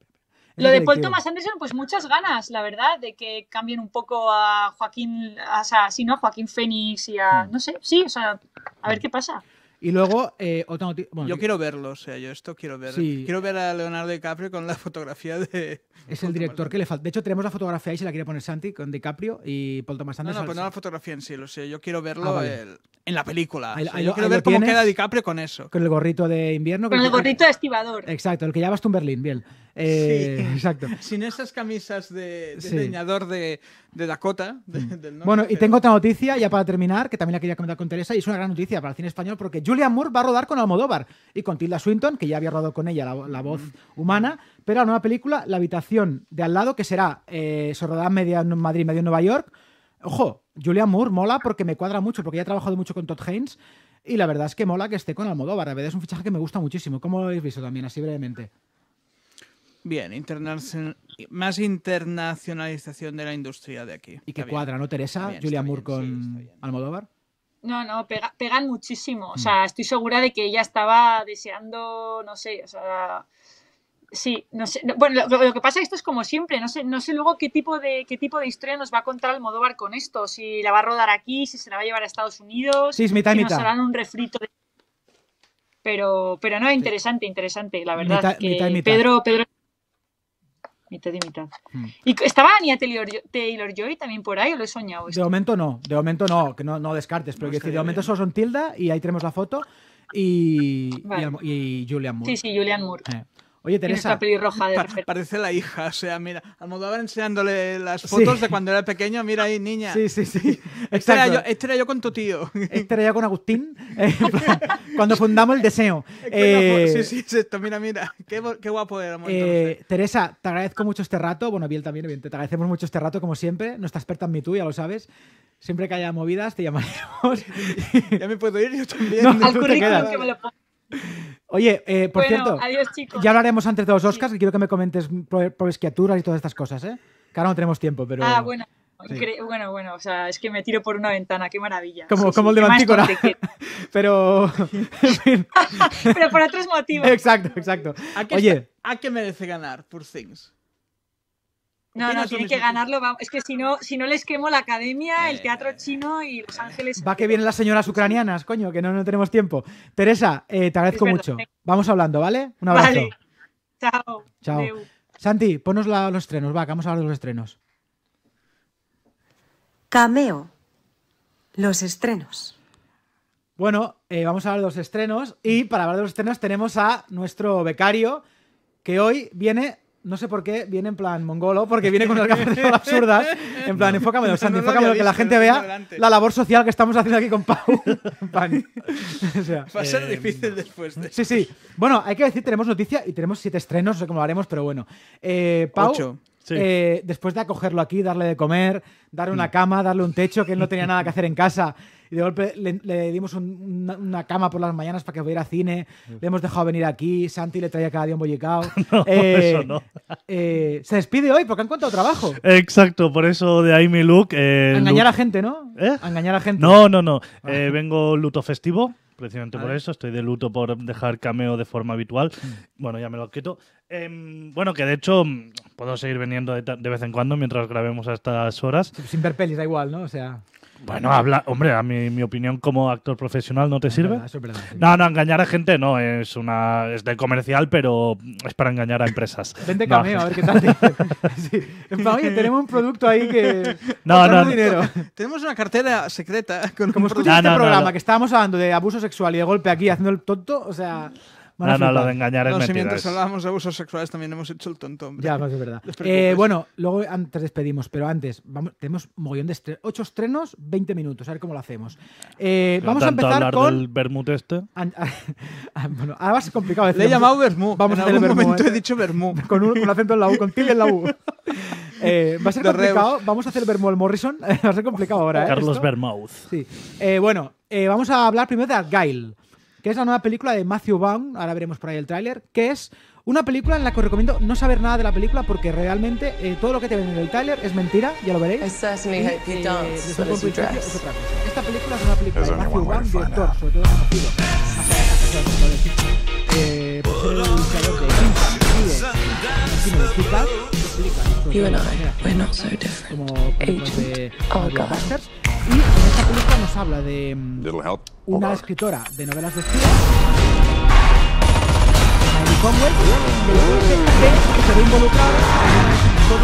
Lo de Paul Thomas Anderson, pues muchas ganas, la verdad, de que cambien un poco a Joaquín, o ¿no? Joaquín Fénix y a, hmm. no sé, sí, o sea, a ver qué pasa. Y luego, eh, otra noticia. yo quiero verlo, o sea, yo esto quiero ver. Quiero ver a Leonardo DiCaprio con la fotografía de. Es el director que le falta. De hecho, tenemos la fotografía ahí, si la quiere poner Santi, con DiCaprio y Paul Thomas Anderson. No, no, la fotografía en sí, lo sé yo quiero ah, verlo en la película. yo quiero ver cómo queda DiCaprio con eso. Con el gorrito de invierno. Con el gorrito de estibador. Exacto, el que llevas tú en Berlín, bien. Eh, exacto. Sin esas camisas de, de leñador de, de Dakota. Mm. bueno, y tengo otra noticia, ya para terminar, que también la quería comentar con Teresa, y es una gran noticia para el cine español, porque Julia Moore va a rodar con Almodóvar y con Tilda Swinton, que ya había rodado con ella la, voz mm. humana, pero la nueva película, La habitación de al lado, que será, eh, se rodará media en Madrid, medio en Nueva York. Ojo, Julia Moore mola porque me cuadra mucho, porque ya he trabajado mucho con Todd Haynes y la verdad es que mola que esté con Almodóvar. A ver, es un fichaje que me gusta muchísimo. ¿Cómo lo habéis visto también, así brevemente? Bien, más internacionalización de la industria de aquí. Y que cuadra, ¿no, Teresa? Julia Moore con Almodóvar. No, no, pegan muchísimo. O mm. sea, estoy segura de que ella estaba deseando, no sé, o sea, sí, no sé. Bueno, lo, que pasa es que esto es como siempre, no sé, no sé luego qué tipo de qué tipo de historia nos va a contar Almodóvar con esto, si la va a rodar aquí, si se la va a llevar a Estados Unidos, sí, es mitad, si nos harán un refrito de... Pero, pero no, interesante, interesante, la verdad. que Pedro, Pedro mitad y mitad. Hmm. Y estaba Anya Taylor, Taylor Joy también por ahí, o lo he soñado. De momento no, de momento no, que no, no descartes, pero de momento solo son Tilda y ahí tenemos la foto y, y, Julian Moore. Sí, sí, Julian Moore. Eh. Oye, Teresa, parece la hija, o sea, mira, Almodóvar enseñándole las fotos de cuando era pequeño, mira ahí, niña. Sí, sí, sí. Este era, yo, con tu tío. Este era yo con Agustín, eh, cuando fundamos El Deseo. Eh, sí, sí, mira, mira, qué, guapo era. Eh, Teresa, te agradezco mucho este rato, bueno, Biel también, bien, te agradecemos mucho este rato, como siempre, nuestra experta en tú, ya lo sabes. Siempre que haya movidas, te llamaremos. ya me puedo ir yo también. al currículum que me lo pongo. Oye, eh, por cierto, ya hablaremos de todos Oscars y quiero que me comentes esquiaturas y todas estas cosas, ¿eh? Que ahora no tenemos tiempo, pero... Ah, bueno. Bueno, o sea, es que me tiro por una ventana, qué maravilla. Como, el de Mantícora. pero... pero por otros motivos. Exacto, exacto. ¿A Oye, ¿a qué merece ganar por Things? No, no, tiene que ganarlo. Es que si no, si no les quemo la academia, el eh, teatro eh. chino y Los Ángeles. Va que vienen las señoras ucranianas, coño, que no, no tenemos tiempo. Teresa, eh, te agradezco mucho. Vamos hablando, ¿vale? Un abrazo. Vale. Chao. Chao. Santi, ponos los estrenos, va, que vamos a hablar de los estrenos. Cameo. Los estrenos. Bueno, vamos a hablar de los estrenos y para hablar de los estrenos tenemos a nuestro becario que hoy viene no sé por qué, viene en plan mongolo, porque viene con unas gafas de absurdas. En plan, enfócame Santi, no, enfócame que la gente vea la labor social que estamos haciendo aquí con Pau. Va a ser eh, difícil después Sí, sí. Bueno, hay que decir, tenemos noticia y tenemos siete estrenos, no sé cómo lo haremos, pero bueno. Eh, Pau, eh, después de acogerlo aquí, darle de comer, darle una mm. cama, darle un techo, que él no tenía nada que hacer en casa. Y de golpe le, dimos una, cama por las mañanas para que pudiera a cine. Mm. Le hemos dejado venir aquí. Santi le traía cada día un bollicao. Eh, eh, se despide hoy porque ha encontrado trabajo. Exacto, por eso de ahí mi look. engañar a gente, ¿no? Engañar a gente. No, no, no. Ah. vengo luto festivo precisamente por eso. Estoy de luto por dejar cameo de forma habitual. Mm. Bueno, ya me lo quito. Em, bueno, que de hecho mm, puedo seguir vendiendo de, de, vez en cuando mientras grabemos a estas horas. Sin ver pelis, da igual, ¿no? O sea. Bueno, habla, hombre, a mí, mi opinión como actor profesional no te sirve. No, no, engañar a gente no, es una es de comercial, pero es para engañar a empresas. Vente cameo, a ver qué tal. Oye, tenemos un producto ahí que No, no, Tenemos una cartera secreta con como escuchas este programa que estábamos hablando de abuso sexual y de golpe aquí haciendo el tonto, o sea, no, no, lo de engañar no, Si mientras hablábamos de abusos sexuales también hemos hecho el tonto, Ya, no, pues es verdad. Eh, bueno, luego antes despedimos, pero antes, vamos, tenemos mogollón de estrenos. Ocho estrenos, 20 minutos, a ver cómo lo hacemos. Eh, vamos a empezar con... el vermut este? Ah, bueno, ahora va a ser complicado decir. Le he llamado Bermud. Vamos en a hacer algún momento ¿eh? he dicho Bermud. Con un, acento en la U, con tilde en la U. va a ser complicado. Vamos a hacer el Morrison. va a ser complicado ahora, Carlos Bermud. Sí. bueno, vamos a hablar primero de Argyle que es la nueva película de Matthew Vaughn, ahora veremos por ahí el tráiler, que es una película en la que os recomiendo no saber nada de la película porque realmente eh, todo lo que te ven en el tráiler es mentira, ya lo veréis. I y, hope you eh, dance, es otra cosa. Esta película es una película de Matthew Vaughn, director, sobre todo conocido. Eh, pues y de, de, de Kick Ass, You and I, we're not so different. Agent, our guy. Y en esta película nos habla de mm, una escritora de novelas de espías, Mary Conway, que se ve involucrada en una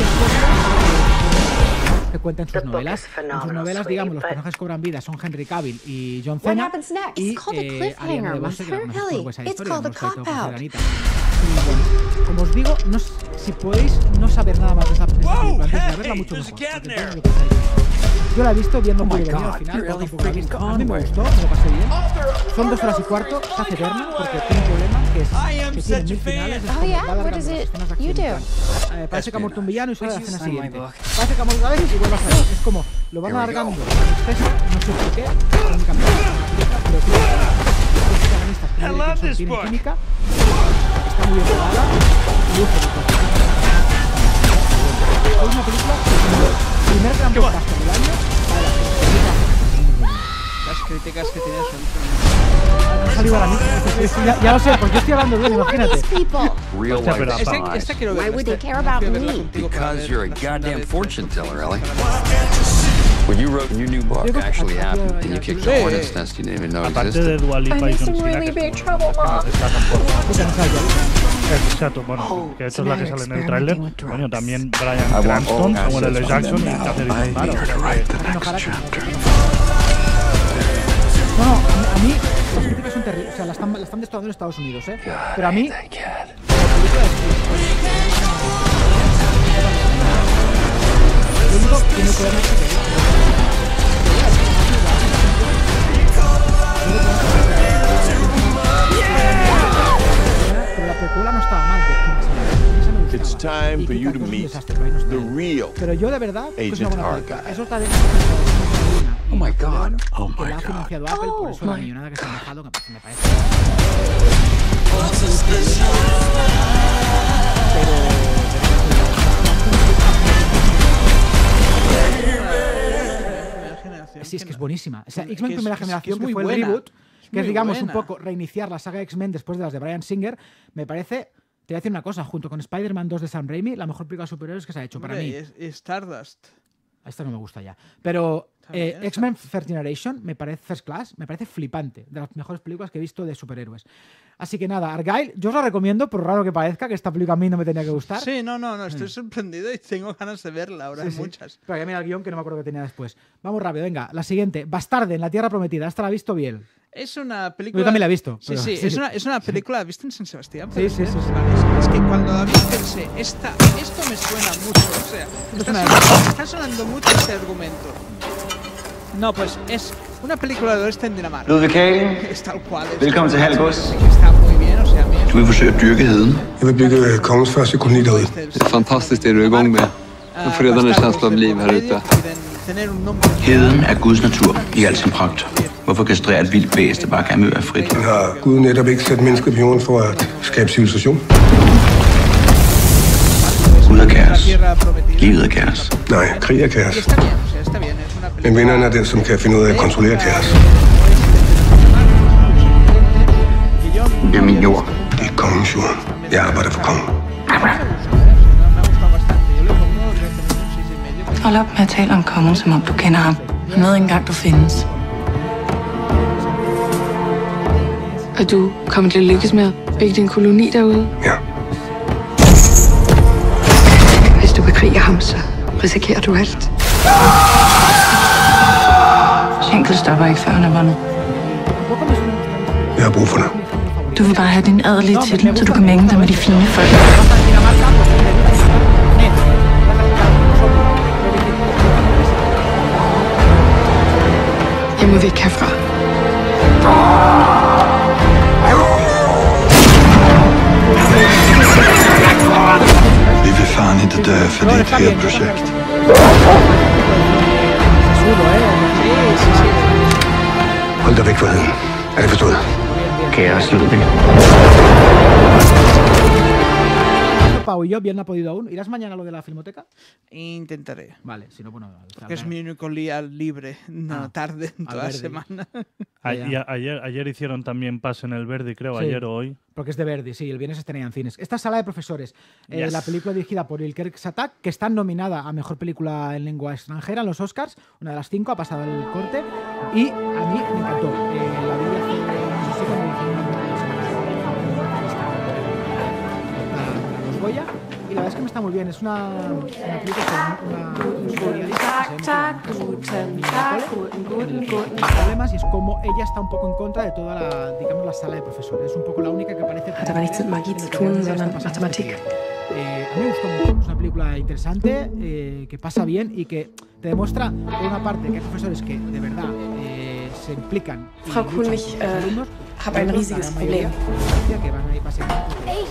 que cuenta en sus novelas. En sus novelas, digamos, los personajes cobran vida son Henry Cavill y John Cena. Y eh, Ariana DeBose, que no esa historia, como os digo, no, si podéis no saber nada más de esa película, antes de verla mucho mejor. Yo la he visto viendo oh muy venir al final, cuarto por A mí me gustó, me lo pasé bien. Son dos horas y cuarto, se hace eterna porque tiene un problema que es que tiene mil finales. Oh, yeah? What is it you do? Eh, parece que ha muerto un villano y sale la escena siguiente. Parece que ha muerto una vez y vuelve a salir. Es como, lo van alargando. No sé por qué, pero los protagonistas tienen química, está muy bien rodada y es una película que es primer gran blockbuster del año Las críticas que tienes son... ya, ya, lo sé, porque yo estoy hablando bien, imagínate. Real life quiero ver. Why would they care about me? Because you're a goddamn fortune teller, Ellie. When you wrote your new book actually happened and you kicked the hornet's nest you didn't even know existed. I'm in some really big trouble, Mom. Exacto, bueno, oh, que esto es la que sale en el tráiler. Bueno, también Brian Cranston, Samuel L. Jackson y Catherine No, a mí. Las críticas son terribles. O sea, las están, la están en Estados Unidos, ¿eh? Pero a mí. Pero la película no estaba mal. It's time for you to meet the real Pero yo de verdad, pues Eso está Oh my god. Oh my god. financiado Apple, por que se que me parece. Sí, es que es buenísima. O sea, X-Men primera generación, muy fue el reboot, que es, digamos, un poco reiniciar la saga X-Men después de las de Brian Singer, me parece te voy a decir una cosa, junto con Spider-Man 2 de Sam Raimi, la mejor película de superhéroes que se ha hecho para mí. Es, es Stardust. Esta no me gusta ya. Pero eh, X-Men First Generation, me parece, First Class, me parece flipante, de las mejores películas que he visto de superhéroes. Así que nada, Argyle, yo os la recomiendo, por raro que parezca, que esta película a mí no me tenía que gustar. Sí, no, no, no, mm. estoy sorprendido y tengo ganas de verla ahora, hay muchas. Pero mira el guión que no me acuerdo que tenía después. Vamos rápido, venga, la siguiente, Bastarde en la Tierra Prometida, esta la ha visto bien. Es una película. Yo también la he visto. Sí, sí, es una, es una película vista en San Sebastián. Sí, sí, sí. es que cuando la esto me suena mucho, o sea, está, está sonando mucho este argumento. No, pues es una película del oeste en Dinamarca. Ludvig Kalen. Es tal cual. Velkommen til Halgås. Está muy bien, o sea, Du vil forsøge at dyrke heden. Jeg vil bygge kongens første koloni derude. Det er fantastisk, det du er i gang med. Man får redan en känsla av liv här ute. Heden er Guds natur i al sin pragt. Hvorfor kastrere et vildt bæs, der bare kan møde frit? Den har Gud netop ikke sat mennesker på jorden for at skabe civilisation. Gud er kæres. Livet er kæres. Nej, krig er kæres. Men vinderne er den, som kan finde ud af at kontrollere kaos. Det er min jord. Det er kongens jord. Jeg arbejder for kongen. Hold op med at tale om kongen, som om du kender ham. Han ved ikke engang, du findes. Er du kommet til at lykkes med at bygge din koloni derude? Ja. Hvis du bekriger ham, så risikerer du alt. Ah! Onkel stopper ikke, før han er vundet. Jeg har brug for det. Du vil bare have din adelige titel, så du kan mænge dig med de fine folk. Jeg må væk herfra. Vi vil fan her projekt. Så du er dig væk fra heden. Er det forstået? Kære Sludvig. Pau y yo, no ha podido aún. ¿Irás mañana a lo de la filmoteca? Intentaré. Vale, si no, bueno. Porque es mi único día libre, no ah, tarde, en toda la semana. Ayer, hicieron también pase en el Verdi, creo, ayer o hoy. Porque es de Verdi, sí, el viernes estrenan en cines. Esta sala de profesores, eh, la película dirigida por Ilker Satak, que está nominada a mejor película en lengua extranjera en los Oscars, una de las cinco, ha pasado el corte, y a mí me encantó. Eh, la y la verdad es que me está muy bien. Es una, una película con una, problemas y es como ella está un poco en contra de toda la, digamos, la sala de profesores. Es un poco la única que parece... que aber nichts con Magie zu sondern Mathematik. Eh, a mí me gustó mucho, es una película interesante, eh, que pasa bien y que te demuestra, por una parte, que hay profesores que de verdad eh, se implican. Frau Kuhn, mich, habe ein riesiges Problem. Ey,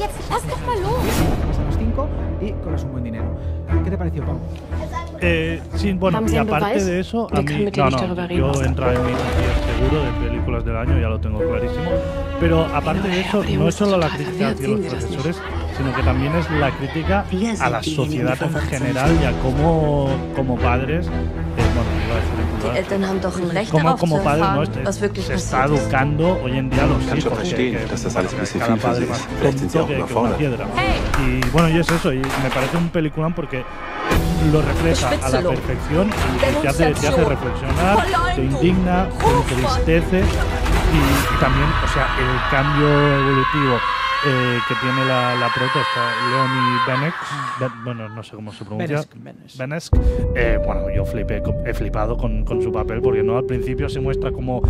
doch pareció, los. Eh, sí, bueno, y aparte de eso, a mí, no, no, yo entraré en mi seguro de películas del año, ya lo tengo clarísimo. Pero aparte de eso, no es solo la crítica hacia los profesores, sino que también es la crítica a la sociedad en general y a cómo, como padres, eh, como, no, este, está educando hoy en día los hijos. que, dass das alles ein bisschen ist. Y bueno, y es eso. Y me parece un peliculón porque lo refleja a la perfección y te hace, te hace reflexionar, te indigna, te entristece y también, o sea, el cambio evolutivo eh, que tiene la, protesta, Leonie Benex, bueno, no sé cómo se pronuncia. Benesk. Eh, bueno, yo flipé, he flipado con, su papel porque no al principio se muestra como,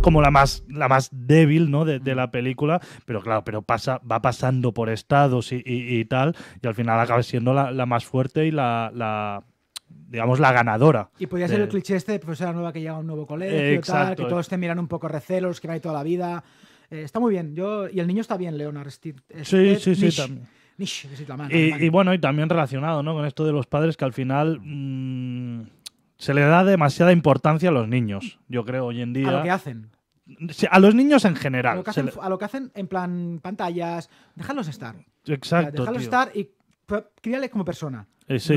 como la, más, la más débil ¿no? de, la película, pero claro, pero pasa, va pasando por estados y, tal, y al final acaba siendo la, más fuerte y la, digamos, la ganadora. Y podía ser el cliché este de profesora nueva que llega a un nuevo colegio, tal, que todos te miran un poco recelos, que va hay toda la vida. Eh, está muy bien. Yo, y el niño está bien, Leonard eh, sí, sí, sí, y, bueno, y también relacionado con esto de los padres que al final mm, se le da demasiada importancia a los niños, yo creo, hoy en día. A lo que hacen. A los niños en general. A lo que hacen, en plan pantallas, dejarlos estar. Exacto. dejarlos estar y críale como persona. Eh, sí,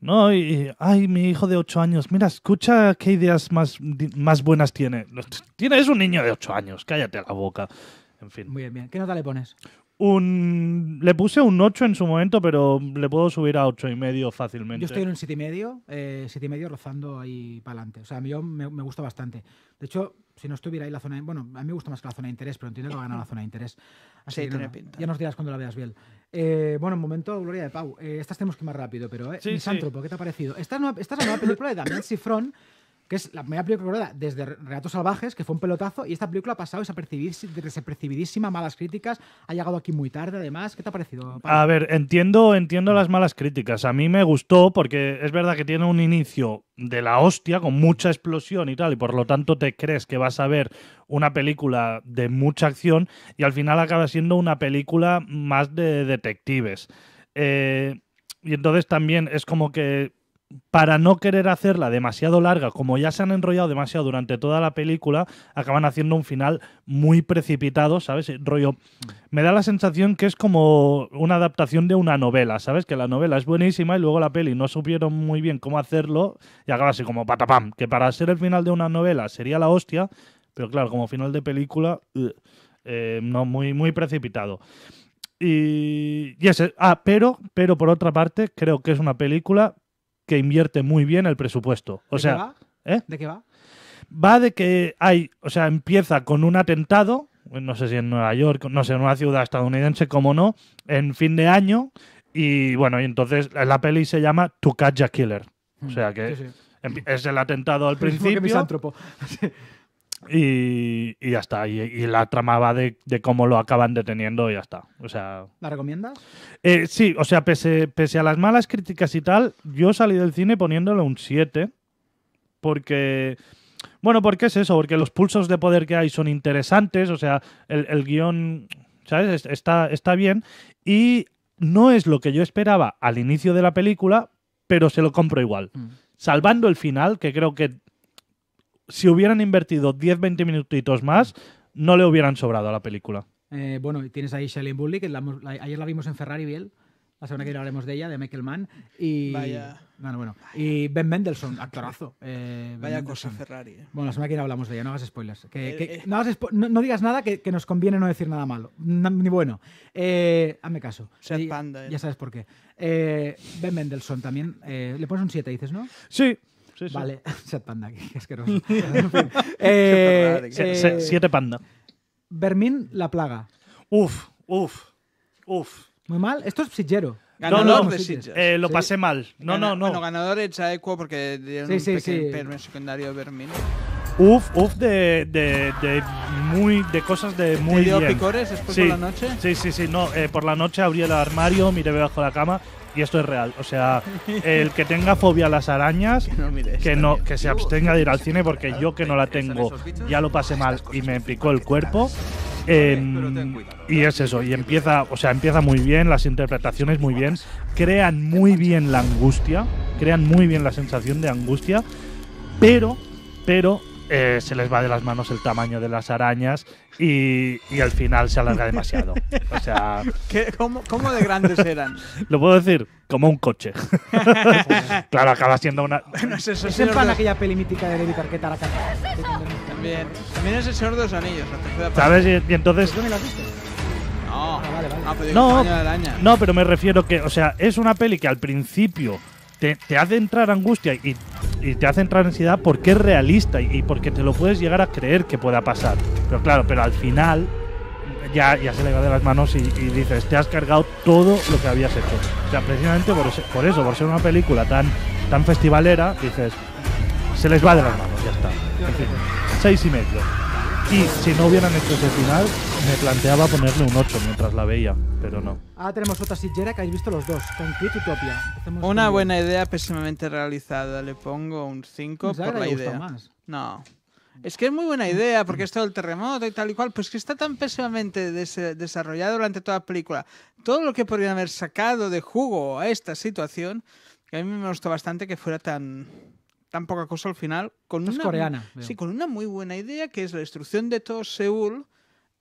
no, y, ay, mi hijo de 8 años, mira, escucha qué ideas más, buenas tiene. Tienes un niño de 8 años, cállate la boca. En fin. Muy bien, ¿Qué nota le pones? Un, le puse un 8 en su momento, pero le puedo subir a 8 y medio fácilmente. Yo estoy en un sitio y medio, eh, y medio rozando ahí para adelante. O sea, a mí me, gusta bastante. De hecho, si no estuviera ahí la zona de, Bueno, a mí me gusta más que la zona de interés, pero entiendo que va a ganar la zona de interés. Así Ya nos dirás cuando la veas bien. Eh, bueno, bueno, momento Gloria de Pau. Eh, estas tenemos que más rápido, pero eh, Misántropo, ¿qué te ha parecido? Esta, es la nueva película de Damien Sifrón, que es la primera película desde Reatos Salvajes, que fue un pelotazo, y esta película ha pasado desapercibidísima, malas críticas, ha llegado aquí muy tarde además. ¿Qué te ha parecido? A ver, entiendo, entiendo las malas críticas. A mí me gustó porque es verdad que tiene un inicio de la hostia, con mucha explosión y tal, y por lo tanto te crees que vas a ver una película de mucha acción, y al final acaba siendo una película más de detectives. Eh, y entonces también es como que para no querer hacerla demasiado larga, como ya se han enrollado demasiado durante toda la película, acaban haciendo un final muy precipitado, ¿sabes? Rollo. Me da la sensación que es como una adaptación de una novela, ¿sabes? Que la novela es buenísima y luego la peli no supieron muy bien cómo hacerlo y acaba así como patapam. Que para ser el final de una novela sería la hostia, pero claro, como final de película, eh, eh, no, muy, muy precipitado. Y, y ese, ah, pero, pero por otra parte, creo que es una película que invierte muy bien el presupuesto. O ¿De sea, qué va? ¿eh? ¿de qué va? Va de que hay, o sea, empieza con un atentado, no sé si en Nueva York, no sé, en una ciudad estadounidense, como no, en fin de año. Y bueno, y entonces la peli se llama To Catch a Killer. O sea que em, es el atentado al principio. misántropo. Y, y, ya está. Y, la trama va de, cómo lo acaban deteniendo y ya está. O sea, ¿La recomiendas? Eh, sí, o sea, pese, a las malas críticas y tal, yo salí del cine poniéndole un 7. Porque. Bueno, porque es eso, porque los pulsos de poder que hay son interesantes. O sea, el, guión. ¿Sabes? Está, está bien. Y no es lo que yo esperaba al inicio de la película, pero se lo compro igual. Mm. Salvando el final, que creo que si hubieran invertido 10-20 minutitos más, no le hubieran sobrado a la película. Eh, bueno, y tienes ahí Shailene Bully, que ayer la vimos en Ferrari Biel. La semana que viene hablaremos de ella, de Michael Mann. Y, Vaya. Bueno, Y Ben Mendelssohn, actorazo. Eh, Vaya cosa Ferrari. Eh. Bueno, la semana que viene hablamos de ella, no hagas spoilers. no, digas nada que, nos conviene no decir nada malo. ni bueno. hazme caso. panda, ya sabes por qué. ben Mendelssohn también. le pones un 7, dices, ¿no? Sí. Vale, set panda, que asqueroso. eh, siete panda. Vermin, la plaga. Uf, uf, uf. Muy mal. Esto es psichero. Ganador no, no, eh, lo pasé mal. No, no, no. Bueno, ganador es Aequo porque dieron sí, un pequeño premio secundario a Vermin. Uf, uf, de, de, de, muy de cosas de muy ¿Te dio picores después sí, por la noche? Sí, sí, sí. No, eh, por la noche abrí el armario, miré debajo de la cama y esto es real. O sea, el que tenga fobia a las arañas, que no, que, se abstenga de ir al cine porque yo que no la tengo ya lo pasé mal y me picó el cuerpo. Em, y es eso, y empieza, o sea, empieza muy bien, las interpretaciones muy bien, crean muy bien la angustia, crean muy bien la sensación de angustia, pero, pero eh, se les va de las manos el tamaño de las arañas y, y al final se alarga demasiado. O sea, cómo, cómo, de grandes eran? Lo puedo decir, como un coche. claro, acaba siendo una. Bueno, es, eso, es el aquella peli mítica de David a la También. También es el Señor de los Anillos, ¿Sabes? Y, entonces. ¿Tú me lo viste? No, ah, vale, ah, pues no, no, pero me refiero que, o sea, es una peli que al principio te, hace entrar angustia y, te hace entrar ansiedad porque es realista y, porque te lo puedes llegar a creer que pueda pasar. Pero claro, pero al final ya, ya se le va de las manos y, dices, te has cargado todo lo que habías hecho. O sea, precisamente por, por eso, por ser una película tan, tan festivalera, dices, se les va de las manos, ya está. seis y medio. Y si no hubieran hecho ese final, me planteaba ponerle un 8 mientras la veía, pero no. Ahora tenemos otra sillera que habéis visto los dos, con Kit y Una buena idea pésimamente realizada, le pongo un 5 por la idea. Más. No. Es que es muy buena idea, porque esto del terremoto y tal y cual, pues que está tan pésimamente desarrollado durante toda la película. Todo lo que podría haber sacado de jugo a esta situación, que a mí me gustó bastante que fuera tan, tan poca cosa al final. Con una, coreana. Sí, con una muy buena idea que es la destrucción de todo Seúl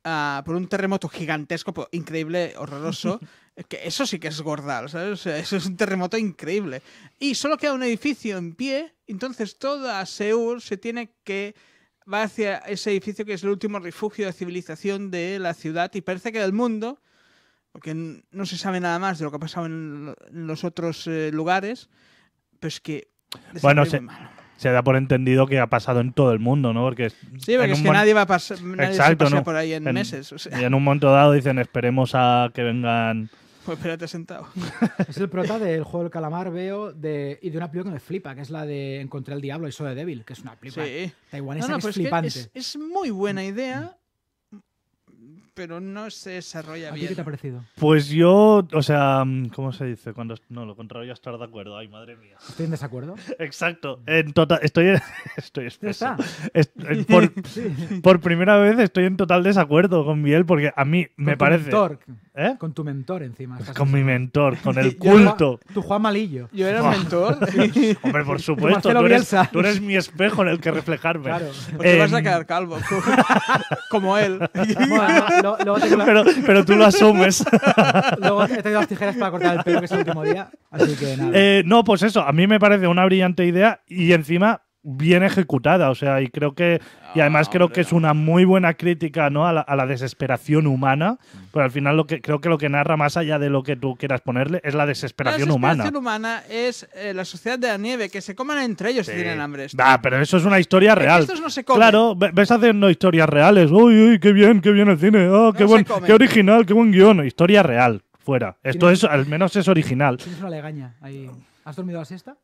ah, por un terremoto gigantesco, increíble, horroroso. que eso sí que es gordal, ¿sabes? eso es un terremoto increíble. Y solo queda un edificio en pie, entonces toda Seúl se tiene que va hacia ese edificio que es el último refugio de civilización de la ciudad y parece que del mundo, porque no se sabe nada más de lo que ha pasado en los otros eh, lugares, pues que bueno, se, da por entendido que ha pasado en todo el mundo, ¿no? Porque sí, porque es que nadie va a pasar Exacto, por ahí en, meses. Y en un momento dado dicen, esperemos a que vengan... Pues espérate sentado. es el prota del juego del calamar, veo, de, y de una película que me flipa, que es la de Encontré al Diablo y Soy de Débil, que es una película sí. taiwanesa que flipante. es, es, muy buena idea pero no se desarrolla ¿A bien. qué te ha parecido? Pues yo, o sea, mm, ¿cómo se dice? Cuando no, lo contrario estar de acuerdo. Ay, madre mía. ¿Estoy en desacuerdo? Exacto. En total, estoy estoy está? por, primera vez estoy en total desacuerdo con Biel porque a mí me parece. Tu ¿Eh? Con tu mentor encima. Pues con mi mentor, con el culto. tu Juan Malillo. Yo era el mentor. Hombre, por supuesto. Tú eres, mi espejo en el que reflejarme. Claro. Pues te vas a em, quedar calvo, como él pero, pero, tú lo asumes. luego he tenido las tijeras para cortar el pelo, que es el último día. Así que nada. Eh, no, pues eso, a mí me parece una brillante idea y encima bien ejecutada, o sea, y creo que y además ah, creo que es una muy buena crítica ¿no? a, la, desesperación humana, mm. pero al final lo que, creo que lo que narra más allá de lo que tú quieras ponerle es la desesperación humana. La desesperación humana, es eh, la sociedad de la nieve, que se coman entre ellos si tienen hambre. Ah, pero eso es una historia real. Estos no se comen. Claro, ves haciendo historias reales. Uy, uy, qué bien, qué bien el cine. Ah, qué, qué original, qué buen guión. Historia real, fuera. Esto es, al menos es original. ¿Has dormido la siesta?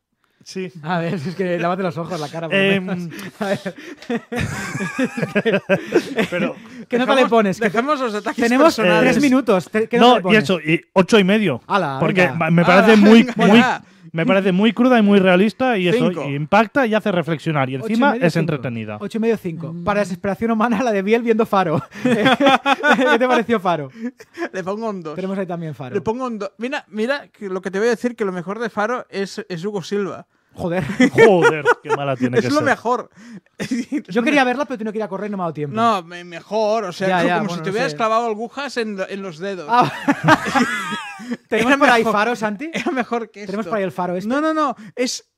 Sí. A ver, es que lávate los ojos, la cara. eh, a ver. Pero, ¿Qué nota le pones? Dejamos los ataques Tenemos tres minutos. ¿Qué no, y eso, y ocho y medio. porque me parece muy, muy, me parece muy cruda y muy realista y eso impacta y hace reflexionar. Y encima es entretenida. ocho y medio 5. Mm. Para desesperación humana, la de Biel viendo Faro. ¿Qué te pareció Faro? Le pongo un 2. Tenemos ahí también Faro. Le pongo un 2. Mira, mira, lo que te voy a decir que lo mejor de Faro es Hugo Silva. Joder. Joder, qué mala tiene es que Es lo mejor. Yo quería verla, pero no quería correr y no me ha dado tiempo. No, mejor. O sea, como si te hubieras clavado agujas en, en los dedos. Ah. ¿Tenemos por ahí faros, faro, Santi? Era mejor que esto. ¿Tenemos por ahí el faro este? No, no, no. Es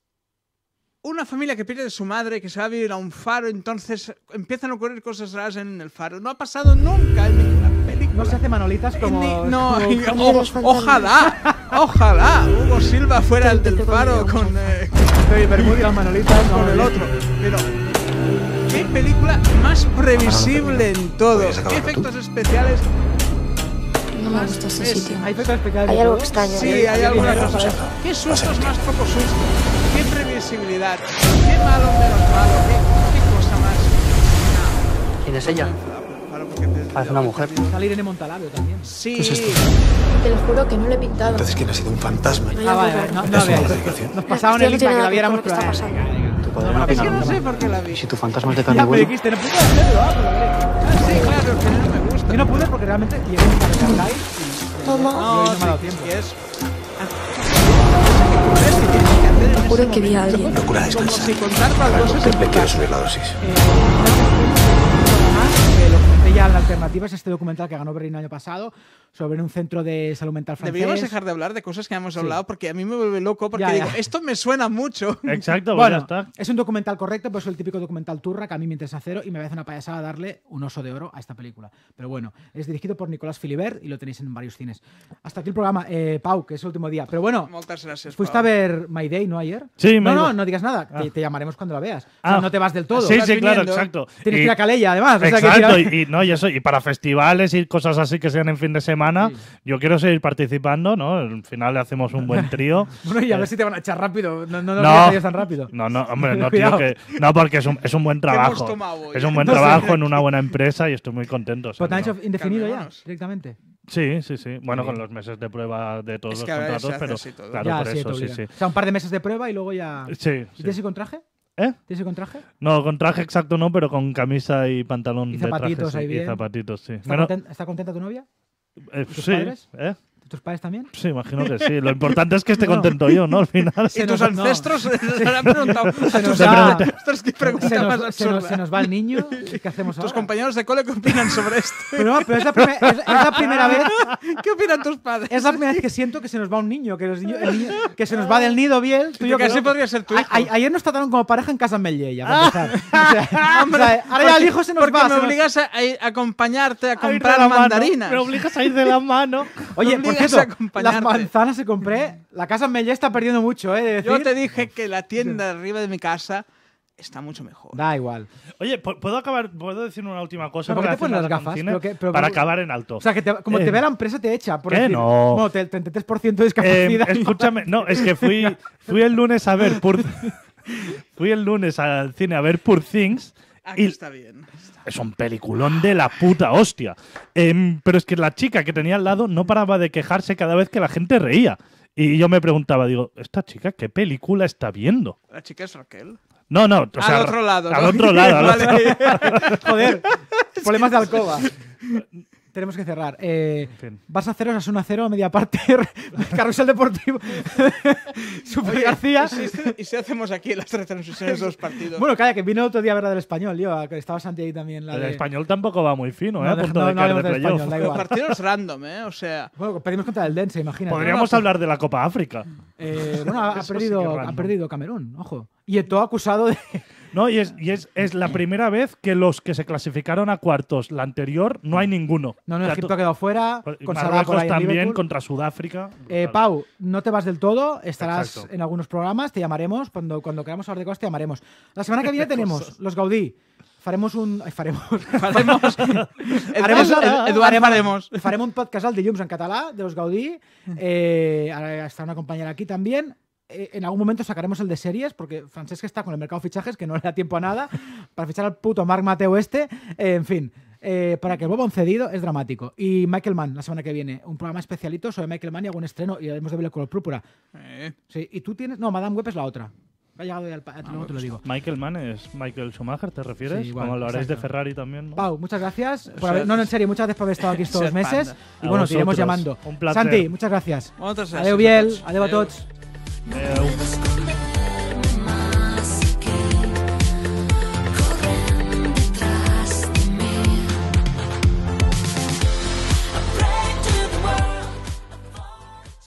una familia que pierde a su madre, que se va a vivir a un faro, entonces empiezan a ocurrir cosas raras en el faro. No ha pasado nunca en ninguna no se hace manolitas como. Ni, no, ojalá, ojalá Hugo Silva fuera el del faro con. Eh, Bermúdez, manolitas con el otro. Pero. ¿Qué película más previsible en todo? ¿Qué efectos especiales? No me gusta ese sitio. ¿Hay efectos especiales? Hay algo extraño. Sí, hay, alguna cosa. ¿Qué sustos más poco sustos? ¿Qué previsibilidad? ¿Qué malo menos malo? ¿Qué, qué cosa más? ¿Quién es ella? Parece una mujer. Salir en Montalabio también. Sí. es Te lo juro que no lo he pintado. Entonces, ¿quién ha sido un fantasma? Ah, vale, no, no, ¿Es no, Nos pasaron el link para que la viéramos, pero... No, es que no sé por qué la vi. Si tu fantasma es de carne huevo. Ya, pero dijiste, no pude hacerlo, ah, Sí, claro, que no me gusta. Yo no pude porque realmente tiene para live y... Toma. No, no me ha dado tiempo. es... Juro que vi a alguien. Procura descansar. Creo Te quiero subir la dosis. Eh, ya la alternativa es este documental que ganó Berlín el año pasado sobre un centro de salud mental francés. Deberíamos dejar de hablar de cosas que hemos hablado porque a mí me vuelve loco porque digo, esto me suena mucho. Exacto, pues bueno, está. es un documental correcto, pero es el típico documental turra que a mí me interesa cero y me parece una payasada darle un oso de oro a esta película. Pero bueno, es dirigido por Nicolás Filibert y lo tenéis en varios cines. Hasta aquí el programa, eh, Pau, que es el último día. Pero bueno, fuiste a ver My Day, ¿no? Ayer. Sí, No, no, no digas nada, ah. te, llamaremos cuando la veas. Ah. no te vas del todo. Sí, sí, claro, exacto. Tienes que además. no, y para festivales y cosas así que sean en fin de semana, yo quiero seguir participando, ¿no? Al final le hacemos un buen trío. bueno, y a ver eh, si te van a echar rápido. No, no, no, no tan rápido. No, no, hombre, no, tío, que, no porque es un, es un buen trabajo. es un buen trabajo en una buena empresa y estoy muy contento. ¿Pero pues te han hecho indefinido ya, directamente? Sí, sí, sí. Bueno, con los meses de prueba de todos los contratos, pero claro, por eso, sí, sí. O sea, un par de meses de prueba y luego ya. Sí. ¿Y tienes contraje? ¿Eh? ¿Tienes con traje? No, con traje exacto no, pero con camisa y pantalón. Y zapatitos de traje, ahí bien. Y zapatitos, sí. ¿Está, contenta, tu novia? Eh, ¿Tus sí. ¿eh? ¿Tus padres también? Sí, imagino que sí. Lo importante es que esté contento yo, ¿no? Al final. ¿Y tus ancestros se han preguntado? Se nos, va, se, nos, va el niño. ¿Qué hacemos ahora? ¿Tus compañeros de cole qué opinan sobre esto? Pero, pero es, la primera vez. ¿Qué opinan tus padres? Es la primera vez que siento que se nos va un niño, que, se nos va del nido bien. que así podría ser tú. ayer nos trataron como pareja en casa en ah. sea, ahora ya el hijo se nos va. Porque me obligas a, acompañarte a comprar mandarinas. Me obligas a ir de la mano. Oye, las manzanas se compré, la casa me está perdiendo mucho, ¿eh? Yo te dije que la tienda arriba de mi casa está mucho mejor. Da igual. Oye, ¿puedo acabar? ¿Puedo decir una última cosa? ¿Por te las gafas? para acabar en alto. O sea, que como te eh, ve la empresa te echa. Por no? el 33% de discapacidad. Eh, escúchame, no, es que fui, fui el lunes a ver... Por... fui el lunes al cine a ver Poor Things. Aquí ah, está bien es un peliculón de la puta hostia. Em, pero es que la chica que tenía al lado no paraba de quejarse cada vez que la gente reía. Y yo me preguntaba, digo, ¿esta chica qué película está viendo? La chica es Raquel. No, no, o al otro lado. Al otro lado. Joder, problemas de alcoba tenemos que cerrar. Eh, Vas a haceros a 1 0, a media parte, Carrusel Deportivo, Super García. ¿y si, hacemos aquí las retransmisiones de los partidos? Bueno, calla, que vino otro día a ver del español, yo, que estaba Santi ahí también. La El español tampoco va muy fino, ¿eh? no, de no, de Partidos random, ¿eh? O sea. Bueno, perdimos contra el Dense, imagínate. Podríamos hablar de la Copa África. Eh, bueno, ha, perdido, ha perdido Camerún, ojo. Y Eto acusado de. No, y, es, la primera vez que los que se clasificaron a cuartos la anterior no hay ninguno. No, no, Egipto ha quedado fuera. Pues, con Marruecos también contra Sudáfrica. Eh, Pau, no te vas del todo. Estarás en algunos programas. Te llamaremos. Cuando, cuando queramos hablar de cosas, te llamaremos. La semana que viene tenemos los Gaudí. Faremos un... faremos... Faremos... faremos. un podcast al de Jums en de Los Gaudí. Eh, Está una compañera aquí también. Eh, en algún momento sacaremos el de series, porque Francesca está con el mercado de fichajes, que no le da tiempo a nada, para fichar al puto Mark Mateo este, eh, en fin. Eh, para que vuelva un cedido es dramático. Y Michael Mann, la semana que viene, un programa especialito sobre Michael Mann y algún estreno, y haremos de verlo color púrpura. Sí, y tú tienes. No, Madame Web es la otra. Ha llegado ya al ah, te lo pues digo. Michael Mann es Michael Schumacher, ¿te refieres? Sí, Como lo haréis de Ferrari también. ¿no? Pau, muchas gracias. Por no, en serio, muchas gracias por haber estado aquí estos meses. Y bueno, seguimos llamando. Santi, muchas gracias. Adiós, Biel. Adiós a todos. Now.